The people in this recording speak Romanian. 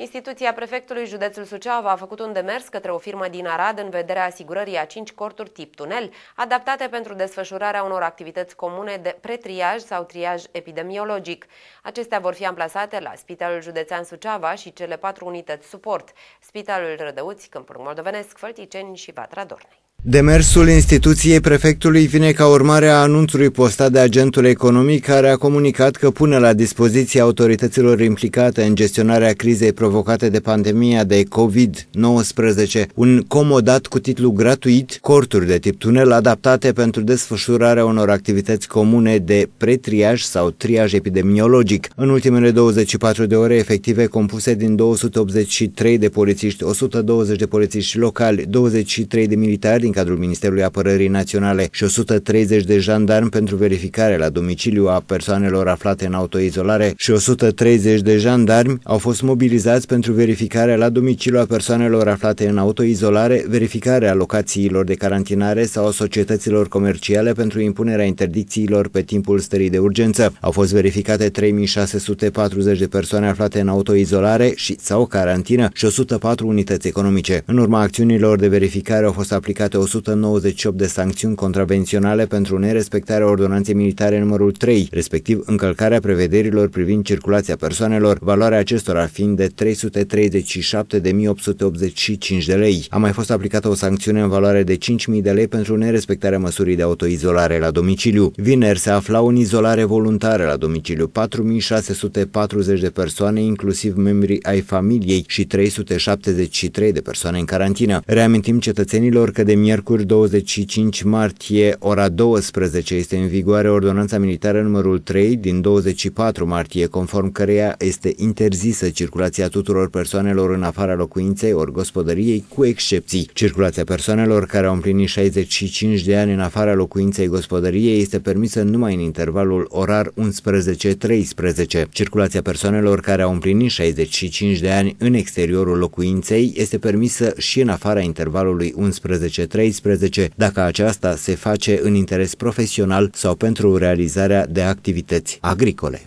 Instituția prefectului județul Suceava a făcut un demers către o firmă din Arad în vederea asigurării a cinci corturi tip tunel, adaptate pentru desfășurarea unor activități comune de pretriaj sau triaj epidemiologic. Acestea vor fi amplasate la Spitalul Județean Suceava și cele patru unități suport, Spitalul Rădăuți, Câmpul Moldovenesc, Fălticeni și Vatra Dornei. Demersul instituției prefectului vine ca urmare a anunțului postat de agentul economic care a comunicat că pune la dispoziție autorităților implicate în gestionarea crizei provocate de pandemia de COVID-19 un comodat cu titlu gratuit, corturi de tip tunel adaptate pentru desfășurarea unor activități comune de pretriaj sau triaj epidemiologic. În ultimele 24 de ore efective compuse din 283 de polițiști, 120 de polițiști locali, 23 de militari, din cadrul Ministerului Apărării Naționale și 130 de jandarmi pentru verificare la domiciliu a persoanelor aflate în autoizolare și 130 de jandarmi au fost mobilizați pentru verificare la domiciliu a persoanelor aflate în autoizolare, verificarea locațiilor de carantinare sau a societăților comerciale pentru impunerea interdicțiilor pe timpul stării de urgență. Au fost verificate 3640 de persoane aflate în autoizolare și sau carantină și 104 unități economice. În urma acțiunilor de verificare au fost aplicate 198 de sancțiuni contravenționale pentru nerespectarea ordonanței militare numărul 3, respectiv încălcarea prevederilor privind circulația persoanelor, valoarea acestora fiind de 337.885 de lei. A mai fost aplicată o sancțiune în valoare de 5.000 de lei pentru nerespectarea măsurii de autoizolare la domiciliu. Vineri se aflau în izolare voluntară la domiciliu 4.640 de persoane, inclusiv membrii ai familiei și 373 de persoane în carantină. Reamintim cetățenilor că de Miercuri 25 martie, ora 12, este în vigoare ordonanța militară numărul 3 din 24 martie, conform căreia este interzisă circulația tuturor persoanelor în afara locuinței ori gospodăriei, cu excepții. Circulația persoanelor care au împlinit 65 de ani în afara locuinței gospodăriei este permisă numai în intervalul orar 11-13. Circulația persoanelor care au împlinit 65 de ani în exteriorul locuinței este permisă și în afara intervalului 11 13 2013, dacă aceasta se face în interes profesional sau pentru realizarea de activități agricole.